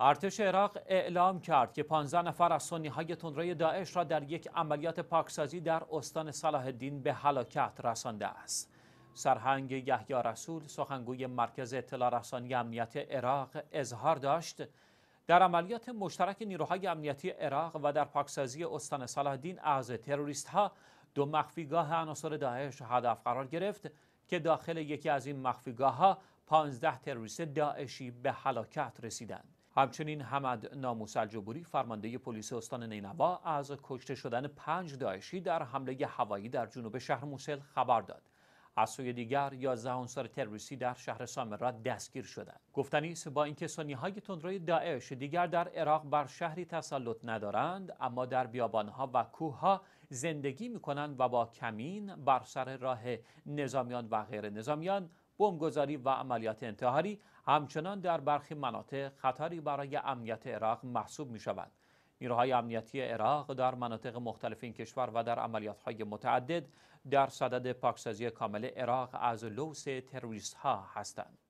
ارتش عراق اعلام کرد که 15 نفر از سنی های تندروی داعش را در یک عملیات پاکسازی در استان صلاح الدین به هلاکت رسانده است. سرهنگ یحیی رسول سخنگوی مرکز اطلاع رسانی امنیت عراق اظهار داشت در عملیات مشترک نیروهای امنیتی عراق و در پاکسازی استان صلاح الدین از تروریست ها دو مخفیگاه عناصر داعش هدف قرار گرفت که داخل یکی از این مخفیگاه ها 15 تروریست داعشی به هلاکت رسیدند. همچنین حمد ناموس الجبوری فرمانده پلیس استان نینوا از کشته شدن پنج داعشی در حمله هوایی در جنوب شهر موسل خبر داد از سوی دیگر یا عنصر تروریستی در شهر سامرا دستگیر شدند گفتنی است با اینکه سنی های تندروی داعش دیگر در عراق بر شهری تسلط ندارند اما در بیابانها و کوهها زندگی می کنند و با کمین بر سر راه نظامیان و غیر نظامیان بمبگذاری و عملیات انتحاری همچنان در برخی مناطق خطری برای امنیت عراق محسوب می شود. نیروهای امنیتی عراق در مناطق مختلف این کشور و در های متعدد در صدد پاکسازی کامل عراق از لوس تروریست ها هستند.